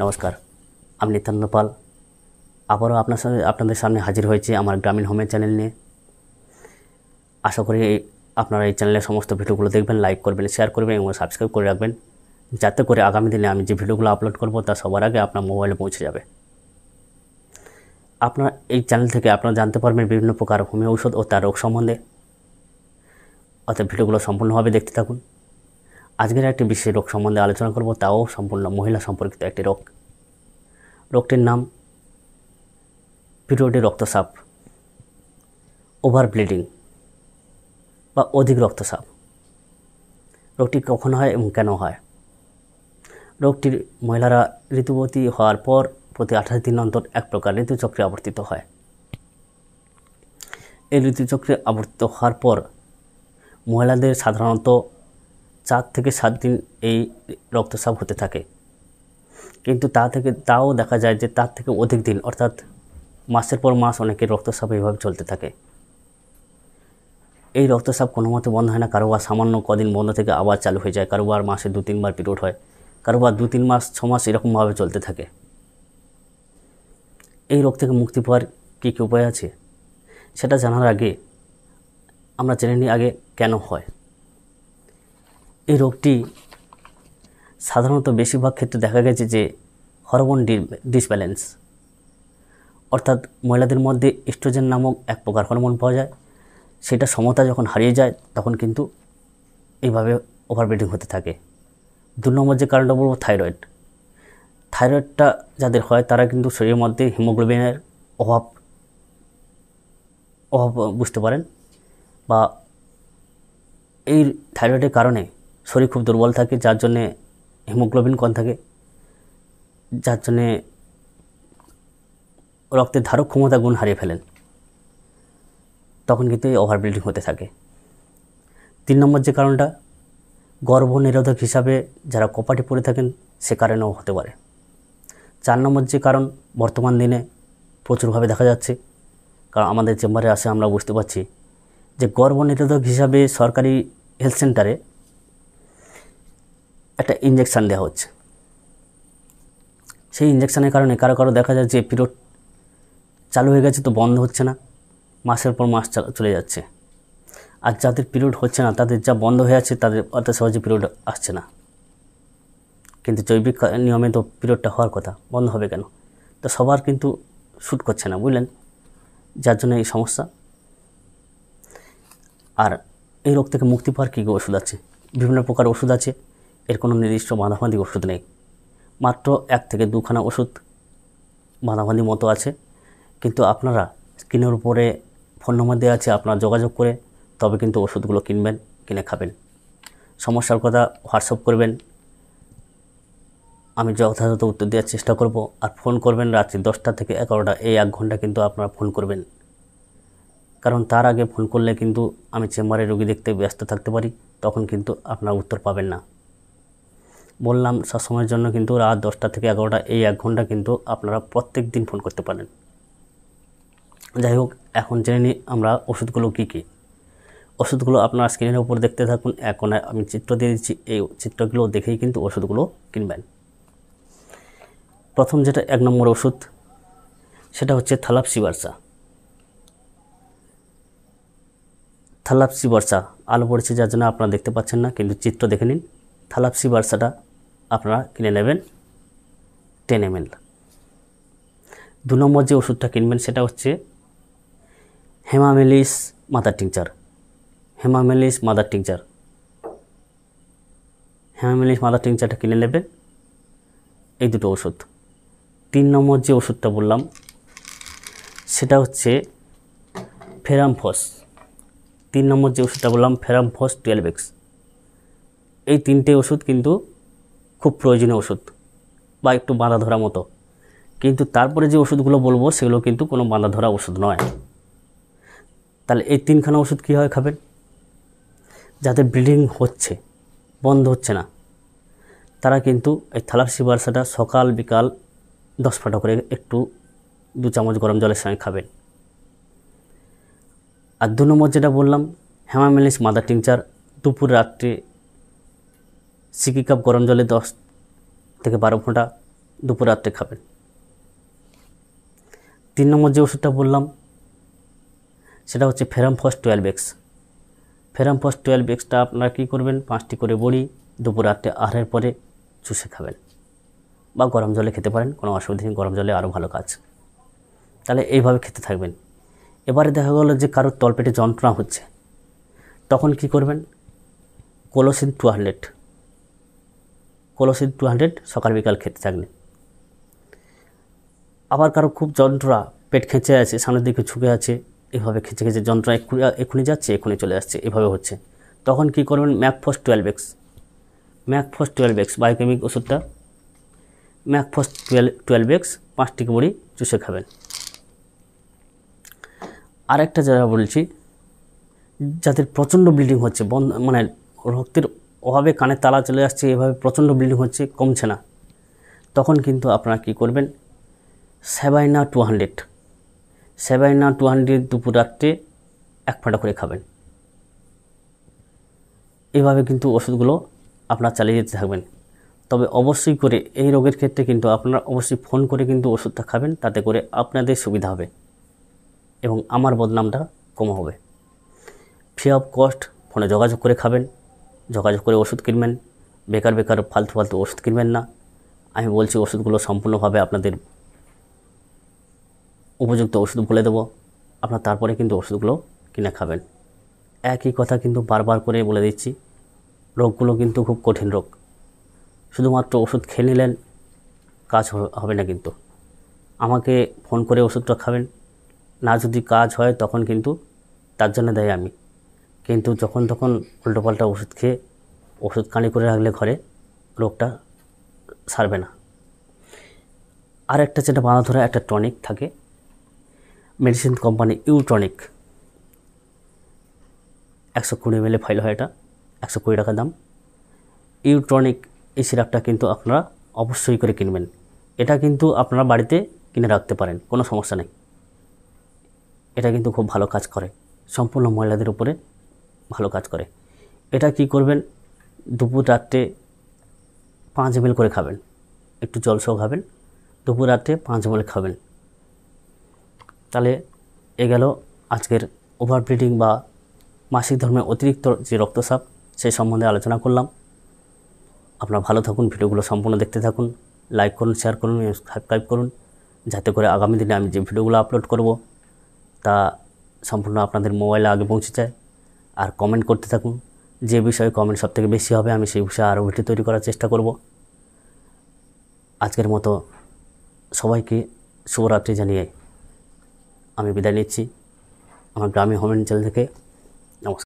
নমস্কার আমি নিত্যান্ত পাল আবারও আপনার সাথে আপনাদের সামনে হাজির হয়েছে আমার গ্রামীণ হোমের চ্যানেল নিয়ে আশা করি আপনারা এই চ্যানেলের সমস্ত ভিডিওগুলো দেখবেন লাইক করবেন শেয়ার করবেন এবং সাবস্ক্রাইব করে রাখবেন যাতে করে আগামী দিনে আমি যে ভিডিওগুলো আপলোড করব তা সবার আগে আপনার মোবাইলে পৌঁছে যাবে আপনার এই চ্যানেল থেকে আপনারা জানতে পারবেন বিভিন্ন প্রকার হোমিও ঔষধ ও তার রোগ সম্বন্ধে অর্থাৎ ভিডিওগুলো সম্পূর্ণভাবে দেখতে থাকুন আজকের একটি বিশেষ রোগ সম্বন্ধে আলোচনা করব তাও সম্পূর্ণ মহিলা সম্পর্কিত একটি রোগ রোগটির নাম পিরিয়ডে রক্তচাপ ওভার ব্লিডিং বা অধিক রক্তচাপ রোগটি কখন হয় এবং কেন হয় রোগটির মহিলারা ঋতুবতী হওয়ার পর প্রতি আঠাশ দিন অন্তর এক প্রকার ঋতুচক্রে আবর্তিত হয় এই ঋতুচক্রে আবর্তিত হওয়ার পর মহিলাদের সাধারণত চার থেকে সাত দিন এই রক্তচাপ হতে থাকে কিন্তু তা থেকে তাও দেখা যায় যে তার থেকে অধিক দিন অর্থাৎ মাসের পর মাস অনেকের রক্তচাপ এইভাবে চলতে থাকে এই রক্তচাপ কোনো মতে বন্ধ হয় না কারো বা সামান্য কদিন বন্ধ থেকে আবার চালু হয়ে যায় কারো মাসে দু তিনবার পিরিয়ড হয় কারো বা দু তিন মাস ছ মাস এরকমভাবে চলতে থাকে এই রোগ থেকে মুক্তি পাওয়ার কী কী উপায় আছে সেটা জানার আগে আমরা জেনে নিই আগে কেন হয় এই রোগটি সাধারণত বেশিরভাগ ক্ষেত্রে দেখা গেছে যে হরমোন ডিসব্যালেন্স অর্থাৎ মহিলাদের মধ্যে ইস্ট্রোজেন নামক এক প্রকার হরমোন পাওয়া যায় সেটা সমতা যখন হারিয়ে যায় তখন কিন্তু এইভাবে ওভারব্রিডিং হতে থাকে দু নম্বর যে কারণটা বলবো থাইরয়েড থাইরয়েডটা যাদের হয় তারা কিন্তু শরীরের মধ্যে হিমোগ্লোবিনের অভাব অভাব বুঝতে পারেন বা এই থাইরয়েডের কারণে শরীর খুব দুর্বল থাকে যার জন্যে হিমোগ্লোবিন কম থাকে যার জন্যে রক্তের ধারক ক্ষমতা গুণ হারিয়ে ফেলেন তখন কিন্তু এই ব্লিডিং হতে থাকে তিন নম্বর যে কারণটা গর্ভ নিরোধক হিসাবে যারা কপাটি পড়ে থাকেন সে কারণেও হতে পারে চার নম্বর যে কারণ বর্তমান দিনে প্রচুরভাবে দেখা যাচ্ছে কারণ আমাদের চেম্বারে আসে আমরা বুঝতে পারছি যে গর্ভ নিরোধক হিসাবে সরকারি হেলথ সেন্টারে একটা ইঞ্জেকশান দেওয়া হচ্ছে সেই ইঞ্জেকশানের কারণে কারো কারো দেখা যায় যে পিরিয়ড চালু হয়ে গেছে তো বন্ধ হচ্ছে না মাসের পর মাস চলে যাচ্ছে আর যাদের পিরিয়ড হচ্ছে না তাদের যা বন্ধ হয়ে আছে তাদের অত সহজে পিরিয়ড আসছে না কিন্তু জৈবিক নিয়মে তো পিরিয়ডটা হওয়ার কথা বন্ধ হবে কেন তো সবার কিন্তু শ্যুট করছে না বুঝলেন যার জন্য এই সমস্যা আর এই রোগ থেকে মুক্তি পাওয়ার কী কী ওষুধ আছে বিভিন্ন প্রকার ওষুধ আছে এর কোনো নির্দিষ্ট বাঁধাবাঁধি ওষুধ নেই মাত্র এক থেকে দুখানা ওষুধ বাঁধাবাঁধি মতো আছে কিন্তু আপনারা স্ক্রিনের উপরে ফোন নম্বর দেওয়া আছে আপনারা যোগাযোগ করে তবে কিন্তু ওষুধগুলো কিনবেন কিনে খাবেন সমস্যার কথা হোয়াটসঅ্যাপ করবেন আমি যথাযথ উত্তর দেওয়ার চেষ্টা করব আর ফোন করবেন রাত্রি দশটা থেকে এগারোটা এই এক ঘন্টা কিন্তু আপনারা ফোন করবেন কারণ তার আগে ফোন করলে কিন্তু আমি চেম্বারে রুগী দেখতে ব্যস্ত থাকতে পারি তখন কিন্তু আপনারা উত্তর পাবেন না বললাম সবসময়ের জন্য কিন্তু রাত দশটা থেকে এগারোটা এই এক ঘন্টা কিন্তু আপনারা প্রত্যেক দিন ফোন করতে পারেন যাই হোক এখন জেনে নিই আমরা ওষুধগুলো কী কী ওষুধগুলো আপনার স্ক্রিনের উপর দেখতে থাকুন এখন আমি চিত্র দিয়ে দিচ্ছি এই চিত্রগুলো দেখেই কিন্তু ওষুধগুলো কিনবেন প্রথম যেটা এক নম্বর ওষুধ সেটা হচ্ছে থালাপসি বার্সা থালাপসি বর্ষা আলো পড়েছে যার জন্য আপনারা দেখতে পাচ্ছেন না কিন্তু চিত্র দেখে নিন থালাপসি বার্সাটা আপনারা কিনে নেবেন টেন এম এল দু নম্বর যে ওষুধটা কিনবেন সেটা হচ্ছে hamamelis mother tincture hamamelis mother tincture hamamelis mother টিংচারটা কিনে নেবেন এই দুটো ওষুধ তিন নম্বর যে ওষুধটা বললাম সেটা হচ্ছে ফেরামফস তিন নম্বর যে ওষুধটা বললাম ফেরামফস টুয়েলভ এক্স এই তিনটে ওষুধ কিন্তু খুব প্রয়োজনীয় ওষুধ বা একটু বাঁধা ধরা মতো কিন্তু তারপরে যে ওষুধগুলো বলবো সেগুলো কিন্তু কোনো বাঁধা ধরা ওষুধ নয় তাহলে এই তিনখানা ওষুধ কীভাবে খাবেন যাদের ব্লিডিং হচ্ছে বন্ধ হচ্ছে না তারা কিন্তু এই থালাপসি বার্সাটা সকাল বিকাল দশ ফাটা করে একটু দু চামচ গরম জলের সঙ্গে খাবেন আর দু নম্বর যেটা বললাম হ্যামামেলিস মাদার টিংচার দুপুর রাত্রে সিকি কাপ গরম জলে দশ থেকে বারো ঘন্টা দুপুর রাত্রে খাবেন তিন নম্বর যে ওষুধটা বললাম সেটা হচ্ছে ferrum phos twelve X ferrum phos twelve এক্সটা আপনারা কী করবেন পাঁচটি করে বড়ি দুপুর রাত্রে আহারের পরে চুষে খাবেন বা গরম জলে খেতে পারেন কোনো অসুবিধা নেই গরম জলে আরও ভালো কাজ তাহলে এইভাবে খেতে থাকবেন এবারে দেখা গেলো যে কারোর তলপেটে যন্ত্রণা হচ্ছে তখন কি করবেন কোলোসিন টু হান্ড্রেড পলসি টু হান্ড্রেড সকাল বিকাল খেতে থাকলে আবার কারো খুব যন্ত্রণা পেট খেঁচে আছে সামনের দিকে ঝুঁকে আছে এভাবে খেঁচে খেঁচে যন্ত্রণা এক্ষুনি এক্ষুনি যাচ্ছে এক্ষুনি চলে আসছে এভাবে হচ্ছে তখন কি করবেন mag phos twelve X mag phos twelve X biochemic ওষুধটা ম্যাকফোস টুয়েলভ টুয়েলভ এক্স পাঁচটি বড়ি চুষে খাবেন আরেকটা যারা বলছি যাদের প্রচণ্ড ব্লিডিং হচ্ছে বন্ধ মানে রক্তের অভাবে কানের তালা চলে যাচ্ছে এভাবে প্রচণ্ড ব্লিডিং হচ্ছে কমছে না তখন কিন্তু আপনারা কী করবেন sabina two hundred sabina two hundred দুপুর রাত্রে এক ফাটা করে খাবেন এভাবে কিন্তু ওষুধগুলো আপনারা চালিয়ে যেতে থাকবেন তবে অবশ্যই করে এই রোগের ক্ষেত্রে কিন্তু আপনারা অবশ্যই ফোন করে কিন্তু ওষুধটা খাবেন তাতে করে আপনাদের সুবিধা হবে এবং আমার বদনামটা কম হবে ফ্রি অফ কস্ট ফোনে যোগাযোগ করে খাবেন যোগাযোগ করে ওষুধ কিনবেন বেকার বেকার ফালতু ফালতু ওষুধ কিনবেন না আমি বলছি ওষুধগুলো সম্পূর্ণভাবে আপনাদের উপযুক্ত ওষুধ বলে দেবো আপনার তারপরে কিন্তু ওষুধগুলো কিনে খাবেন একই কথা কিন্তু বারবার করে বলে দিচ্ছি রোগগুলো কিন্তু খুব কঠিন রোগ শুধুমাত্র ওষুধ খেয়ে নিলেন কাজ হবে না কিন্তু আমাকে ফোন করে ওষুধটা খাবেন না যদি কাজ হয় তখন কিন্তু তার জন্য দেয় আমি কিন্তু যখন তখন উল্টোপাল্টা ওষুধ খেয়ে ওষুধ কানি করে রাখলে ঘরে রোগটা সারবে না আর একটা যেটা বাঁধা ধরা একটা টনিক থাকে মেডিসিন কোম্পানি ইউট্রনিক একশো কুড়ি এমএলএ ফাইল হয় এটা একশো কুড়ি টাকা দাম ইউট্রনিক এই সিরাপটা কিন্তু আপনারা অবশ্যই করে কিনবেন এটা কিন্তু আপনারা বাড়িতে কিনে রাখতে পারেন কোনো সমস্যা নেই এটা কিন্তু খুব ভালো কাজ করে সম্পূর্ণ মহিলাদের উপরে ভালো কাজ করে এটা কি করবেন দুপুর রাত্রে পাঁচ মিল করে খাবেন একটু জল সহ খাবেন দুপুর রাত্রে পাঁচ মিল খাবেন তাহলে এ গেল আজকের ওভার ব্রিডিং বা মাসিক ধর্মের অতিরিক্ত যে রক্তচাপ সেই সম্বন্ধে আলোচনা করলাম আপনারা ভালো থাকুন ভিডিওগুলো সম্পূর্ণ দেখতে থাকুন লাইক করুন শেয়ার করুন সাবস্ক্রাইব করুন যাতে করে আগামী দিনে আমি যে ভিডিওগুলো আপলোড করব তা সম্পূর্ণ আপনাদের মোবাইলে আগে পৌঁছে যায় আর কমেন্ট করতে থাকুন যে বিষয়ে কমেন্ট সবথেকে বেশি হবে আমি সেই বিষয়ে আরও ভিডিও তৈরি করার চেষ্টা করব আজকের মতো সবাইকে শুভরাত্রি জানিয়ে আমি বিদায় নিচ্ছি আমার গ্রামীণ হোমেন চ্যানেল থেকে